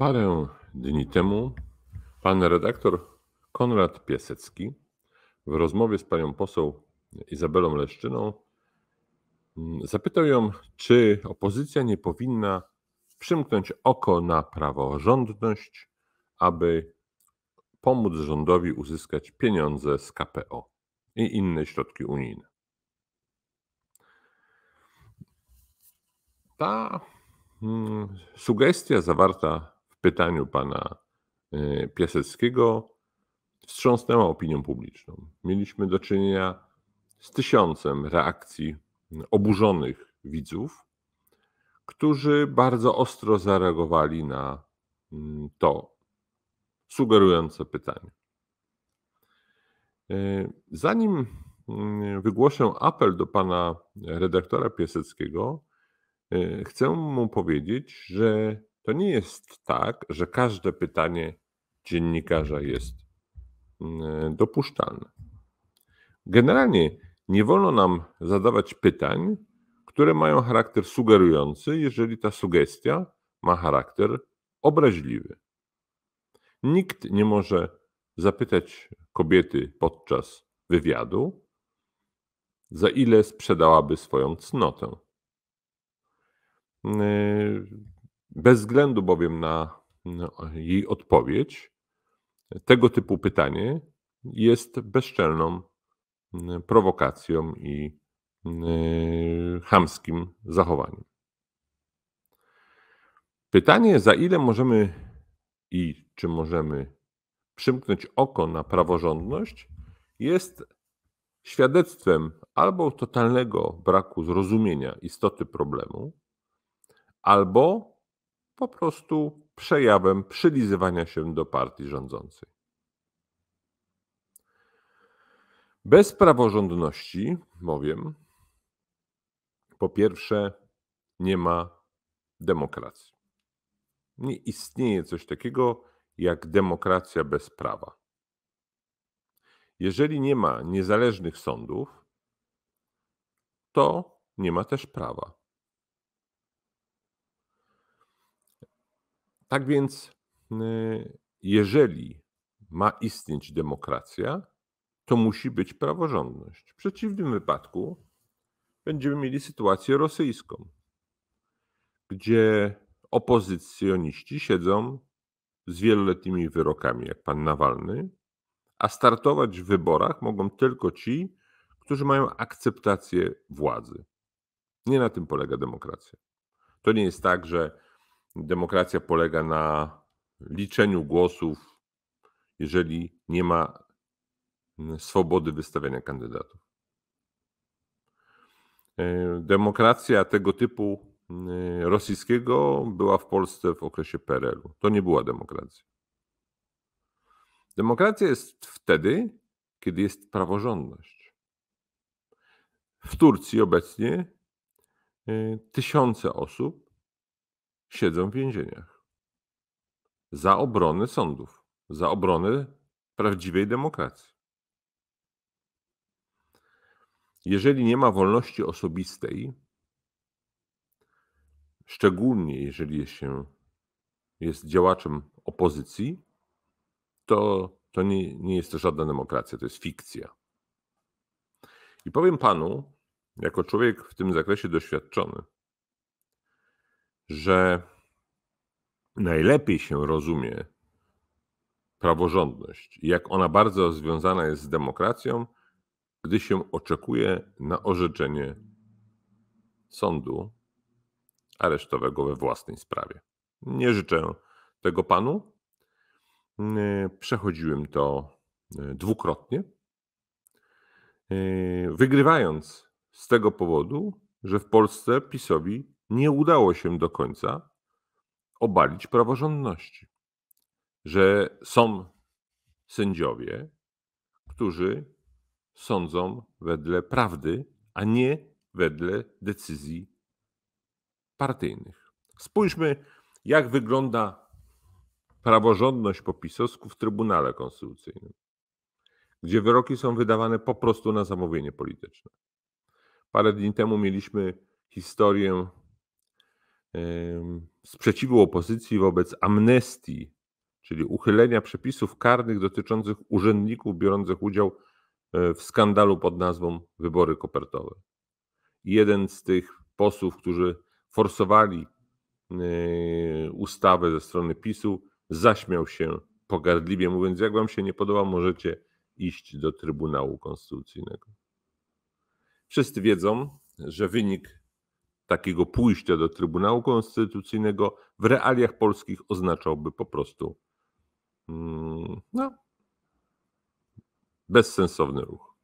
Parę dni temu pan redaktor Konrad Piesecki w rozmowie z panią poseł Izabelą Leszczyną mm, zapytał ją, czy opozycja nie powinna przymknąć oko na praworządność, aby pomóc rządowi uzyskać pieniądze z KPO i inne środki unijne. Ta mm, sugestia zawarta pytaniu pana y, Piaseckiego wstrząsnęła opinią publiczną. Mieliśmy do czynienia z tysiącem reakcji oburzonych widzów, którzy bardzo ostro zareagowali na mm, to sugerujące pytanie. Y, zanim mm, wygłoszę apel do pana redaktora Piaseckiego, y, chcę mu powiedzieć, że to nie jest tak, że każde pytanie dziennikarza jest mm, e, dopuszczalne. Generalnie nie wolno nam zadawać pytań, które mają charakter sugerujący, jeżeli ta sugestia ma charakter obraźliwy. Nikt nie może zapytać kobiety podczas wywiadu, za ile sprzedałaby swoją cnotę. Mm, e, bez względu bowiem na jej odpowiedź, tego typu pytanie jest bezczelną mm, prowokacją i mm, y, chamskim zachowaniem. Pytanie, za ile możemy i czy możemy przymknąć oko na praworządność, jest świadectwem albo totalnego braku zrozumienia istoty problemu, albo po prostu przejawem przylizywania się do partii rządzącej. Bez praworządności, bowiem, po pierwsze, nie ma demokracji. Nie istnieje coś takiego jak demokracja bez prawa. Jeżeli nie ma niezależnych sądów, to nie ma też prawa. Tak więc, y, jeżeli ma istnieć demokracja, to musi być praworządność. W przeciwnym wypadku będziemy mieli sytuację rosyjską, gdzie opozycjoniści siedzą z wieloletnimi wyrokami, jak pan Nawalny, a startować w wyborach mogą tylko ci, którzy mają akceptację władzy. Nie na tym polega demokracja. To nie jest tak, że demokracja polega na liczeniu głosów, jeżeli nie ma mm, swobody wystawiania kandydatów. E, demokracja tego typu mm, rosyjskiego była w Polsce w okresie PRL-u. To nie była demokracja. Demokracja jest wtedy, kiedy jest praworządność. W Turcji obecnie e, tysiące osób siedzą w więzieniach. Za obronę sądów, za obronę prawdziwej demokracji. Jeżeli nie ma wolności osobistej, szczególnie jeżeli jest się jest działaczem opozycji, to, to nie, nie jest to żadna demokracja, to jest fikcja. I powiem panu, jako człowiek w tym zakresie doświadczony, że najlepiej się rozumie praworządność i jak ona bardzo związana jest z demokracją, gdy się oczekuje na orzeczenie sądu aresztowego we własnej sprawie. Nie życzę tego panu. Przechodziłem to e, dwukrotnie, e, wygrywając z tego powodu, że w Polsce PiSowi nie udało się do końca obalić praworządności. Że są sędziowie, którzy sądzą wedle prawdy, a nie wedle decyzji partyjnych. Spójrzmy, jak wygląda praworządność po w Trybunale Konstytucyjnym, gdzie wyroki są wydawane po prostu na zamówienie polityczne. Parę dni temu mieliśmy historię sprzeciwu opozycji wobec amnestii, czyli uchylenia przepisów karnych dotyczących urzędników biorących udział e, w skandalu pod nazwą wybory kopertowe. Jeden z tych posłów, którzy forsowali e, ustawę ze strony PiSu, zaśmiał się pogardliwie, mówiąc: Jak wam się nie podoba, możecie iść do Trybunału Konstytucyjnego. Wszyscy wiedzą, że wynik takiego pójścia do Trybunału Konstytucyjnego w realiach polskich oznaczałby po prostu mm, no, bezsensowny ruch.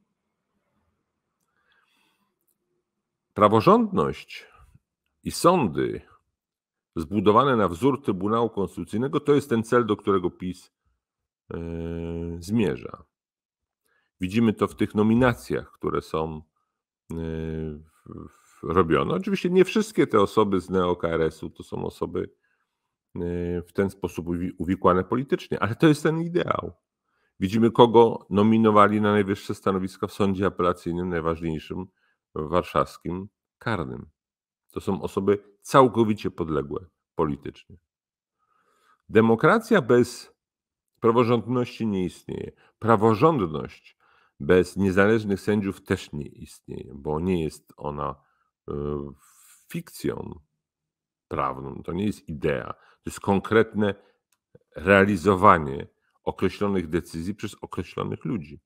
Praworządność i sądy zbudowane na wzór Trybunału Konstytucyjnego to jest ten cel, do którego PiS yy, zmierza. Widzimy to w tych nominacjach, które są yy, w robiono. Oczywiście nie wszystkie te osoby z neokRS-u to są osoby y, w ten sposób uwikłane politycznie, ale to jest ten ideał. Widzimy, kogo nominowali na najwyższe stanowiska w sądzie apelacyjnym, najważniejszym warszawskim karnym. To są osoby całkowicie podległe politycznie. Demokracja bez praworządności nie istnieje. Praworządność bez niezależnych sędziów też nie istnieje, bo nie jest ona Y, fikcją prawną, to nie jest idea, to jest konkretne realizowanie określonych decyzji przez określonych ludzi.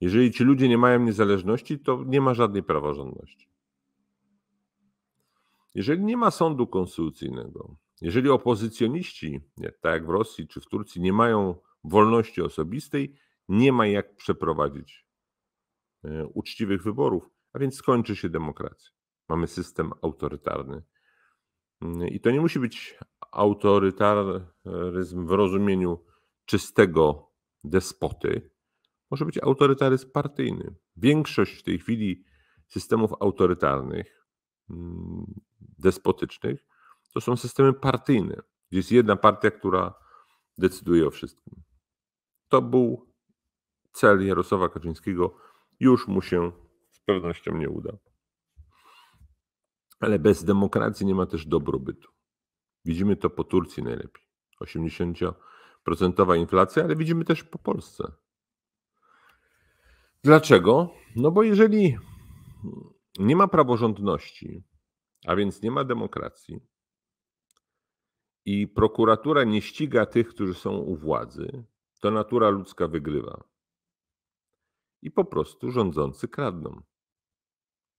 Jeżeli ci ludzie nie mają niezależności, to nie ma żadnej praworządności. Jeżeli nie ma sądu konstytucyjnego, jeżeli opozycjoniści, tak jak w Rosji czy w Turcji, nie mają wolności osobistej, nie ma jak przeprowadzić y, uczciwych wyborów, a więc skończy się demokracja. Mamy system autorytarny. Mm, I to nie musi być autorytaryzm w rozumieniu czystego despoty. Może być autorytaryzm partyjny. Większość w tej chwili systemów autorytarnych, mm, despotycznych, to są systemy partyjne, gdzie jest jedna partia, która decyduje o wszystkim. To był cel Jarosława Kaczyńskiego. Już mu się z pewnością nie uda. Ale bez demokracji nie ma też dobrobytu. Widzimy to po Turcji najlepiej. 80% inflacja, ale widzimy też po Polsce. Dlaczego? No bo jeżeli nie ma praworządności, a więc nie ma demokracji i prokuratura nie ściga tych, którzy są u władzy, to natura ludzka wygrywa. I po prostu rządzący kradną.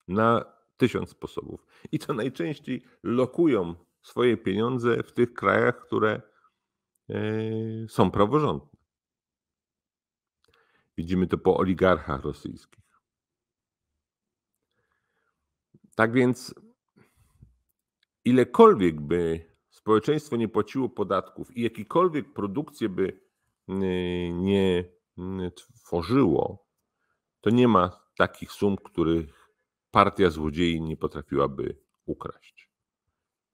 Na tysiąc sposobów. I to najczęściej lokują swoje pieniądze w tych krajach, które e, są praworządne. Widzimy to po oligarchach rosyjskich. Tak więc, ilekolwiek by społeczeństwo nie płaciło podatków i jakikolwiek produkcję by nie tworzyło, to nie ma takich sum, których partia złodziei nie potrafiłaby ukraść.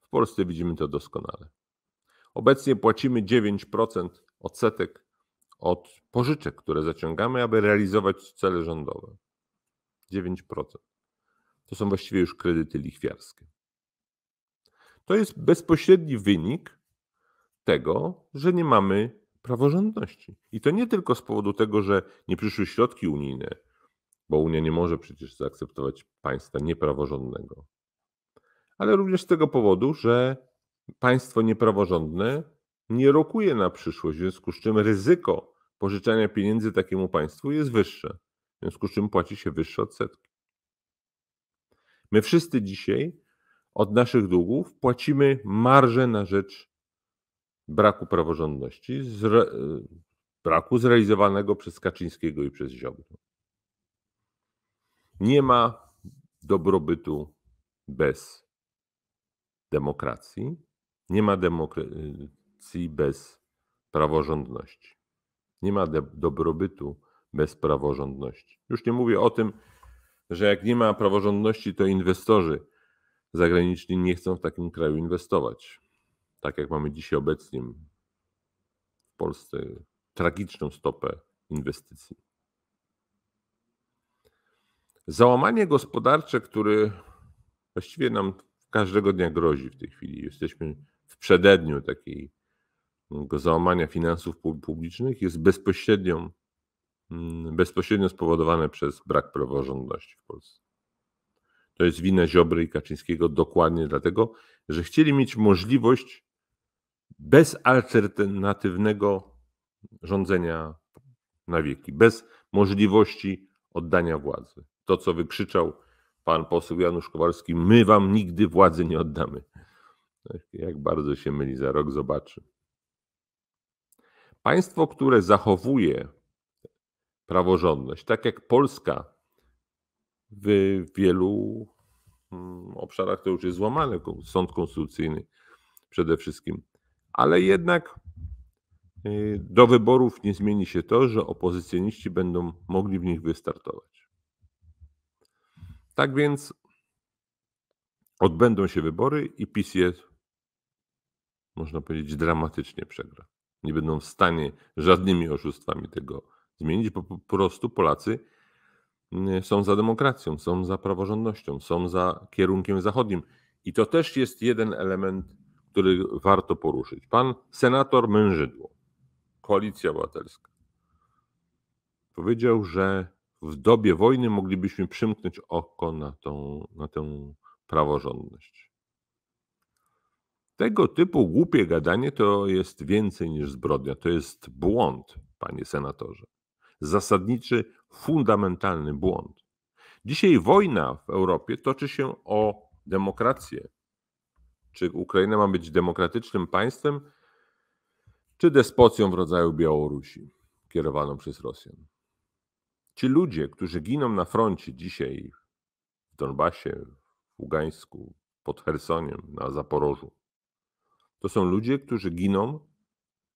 W Polsce widzimy to doskonale. Obecnie płacimy 9% odsetek od pożyczek, które zaciągamy, aby realizować cele rządowe. 9%. To są właściwie już kredyty lichwiarskie. To jest bezpośredni wynik tego, że nie mamy praworządności. I to nie tylko z powodu tego, że nie przyszły środki unijne, bo Unia nie może przecież zaakceptować państwa niepraworządnego. Ale również z tego powodu, że państwo niepraworządne nie rokuje na przyszłość, w związku z czym ryzyko pożyczania pieniędzy takiemu państwu jest wyższe, w związku z czym płaci się wyższe odsetki. My wszyscy dzisiaj od naszych długów płacimy marże na rzecz braku praworządności, zre, braku zrealizowanego przez Kaczyńskiego i przez Ziobro. Nie ma dobrobytu bez demokracji, nie ma demokracji bez praworządności. Nie ma dobrobytu bez praworządności. Już nie mówię o tym, że jak nie ma praworządności, to inwestorzy zagraniczni nie chcą w takim kraju inwestować. Tak jak mamy dzisiaj obecnie w Polsce tragiczną stopę inwestycji. Załamanie gospodarcze, które właściwie nam każdego dnia grozi w tej chwili. Jesteśmy w przededniu takiego no, załamania finansów publicznych, jest bezpośrednio mm, bezpośrednio spowodowane przez brak praworządności w Polsce. To jest wina Ziobry i Kaczyńskiego dokładnie dlatego, że chcieli mieć możliwość bezalternatywnego rządzenia na wieki, bez możliwości oddania władzy to, co wykrzyczał pan poseł Janusz Kowalski, my wam nigdy władzy nie oddamy. Jak bardzo się myli, za rok zobaczy. Państwo, które zachowuje praworządność, tak jak Polska w wielu mm, obszarach to już jest złamane, sąd konstytucyjny przede wszystkim, ale jednak y, do wyborów nie zmieni się to, że opozycjoniści będą mogli w nich wystartować. Tak więc odbędą się wybory i PiS je, można powiedzieć, dramatycznie przegra. Nie będą w stanie żadnymi oszustwami tego zmienić, bo po prostu Polacy mm, są za demokracją, są za praworządnością, są za kierunkiem zachodnim. I to też jest jeden element, który warto poruszyć. Pan senator Mężydło, Koalicja Obywatelska, powiedział, że w dobie wojny moglibyśmy przymknąć oko na, tą, na tę praworządność. Tego typu głupie gadanie to jest więcej niż zbrodnia. To jest błąd, panie senatorze. Zasadniczy, fundamentalny błąd. Dzisiaj wojna w Europie toczy się o demokrację. Czy Ukraina ma być demokratycznym państwem, czy despocją w rodzaju Białorusi, kierowaną przez Rosjan? Ci ludzie, którzy giną na froncie dzisiaj w Donbasie, w Ugańsku, pod Hersoniem, na Zaporożu, to są ludzie, którzy giną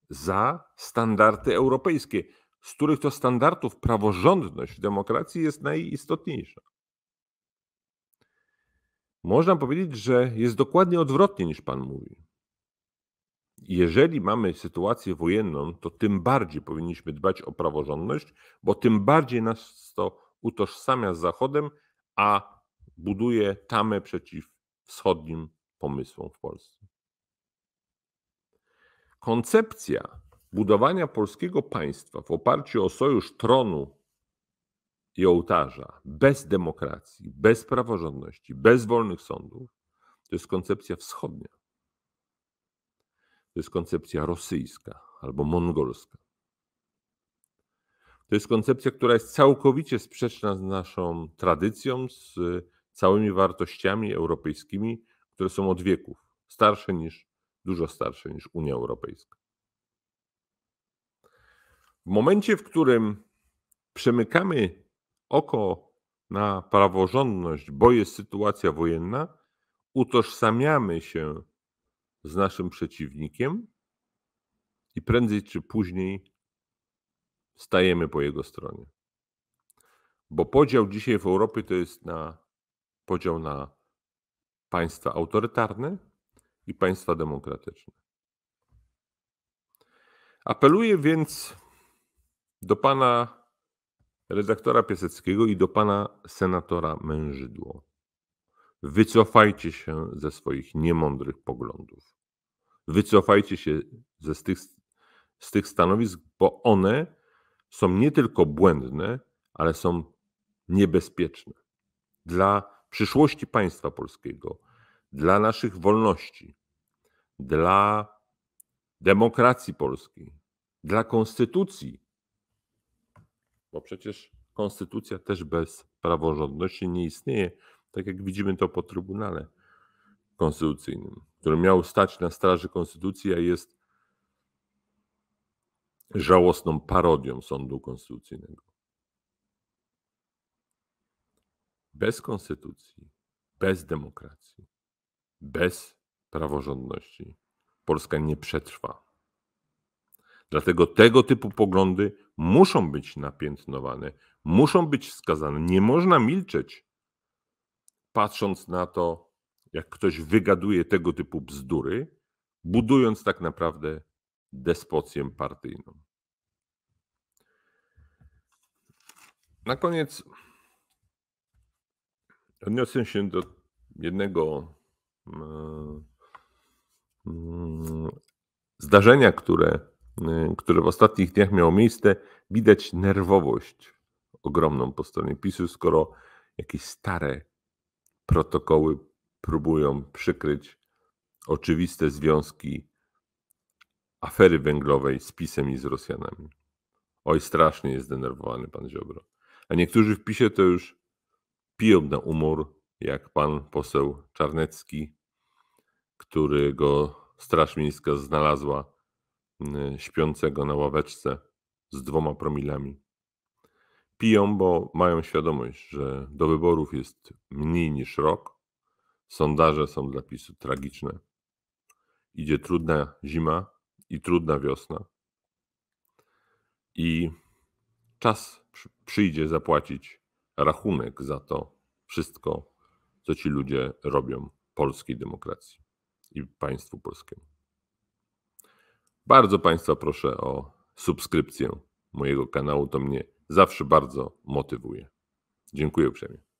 za standardy europejskie, z których to standardów praworządność w demokracji jest najistotniejsza. Można powiedzieć, że jest dokładnie odwrotnie niż Pan mówi jeżeli mamy sytuację wojenną, to tym bardziej powinniśmy dbać o praworządność, bo tym bardziej nas to utożsamia z Zachodem, a buduje tamę przeciw wschodnim pomysłom w Polsce. Koncepcja budowania polskiego państwa w oparciu o sojusz tronu i ołtarza, bez demokracji, bez praworządności, bez wolnych sądów, to jest koncepcja wschodnia. To jest koncepcja rosyjska albo mongolska. To jest koncepcja, która jest całkowicie sprzeczna z naszą tradycją, z całymi wartościami europejskimi, które są od wieków, starsze niż, dużo starsze niż Unia Europejska. W momencie, w którym przemykamy oko na praworządność, bo jest sytuacja wojenna, utożsamiamy się z naszym przeciwnikiem i prędzej czy później stajemy po jego stronie. Bo podział dzisiaj w Europie to jest na podział na państwa autorytarne i państwa demokratyczne. Apeluję więc do pana redaktora Piaseckiego i do pana senatora Mężydło. Wycofajcie się ze swoich niemądrych poglądów. Wycofajcie się ze z tych, z tych stanowisk, bo one są nie tylko błędne, ale są niebezpieczne dla przyszłości państwa polskiego, dla naszych wolności, dla demokracji polskiej, dla konstytucji. Bo przecież konstytucja też bez praworządności nie istnieje, tak jak widzimy to po Trybunale Konstytucyjnym, który miał stać na straży Konstytucji, a jest żałosną parodią sądu konstytucyjnego. Bez konstytucji, bez demokracji, bez praworządności Polska nie przetrwa. Dlatego tego typu poglądy muszą być napiętnowane, muszą być wskazane. Nie można milczeć patrząc na to, jak ktoś wygaduje tego typu bzdury, budując tak naprawdę despocję partyjną. Na koniec odniosę się do jednego mm, mm, zdarzenia, które, y, które w ostatnich dniach miało miejsce. Widać nerwowość ogromną po stronie PiSu, skoro jakieś stare protokoły próbują przykryć oczywiste związki afery węglowej z PiSem i z Rosjanami. Oj, strasznie jest zdenerwowany pan Ziobro. A niektórzy w PiSie to już piją na umór, jak pan poseł Czarnecki, który go Straż Miejska znalazła mm, śpiącego na ławeczce z dwoma promilami piją, bo mają świadomość, że do wyborów jest mniej niż rok. Sondaże są dla PiSu tragiczne. Idzie trudna zima i trudna wiosna. I czas przyjdzie zapłacić rachunek za to wszystko, co ci ludzie robią polskiej demokracji i państwu polskiemu. Bardzo Państwa proszę o subskrypcję mojego kanału. To mnie zawsze bardzo motywuje. Dziękuję uprzejmie.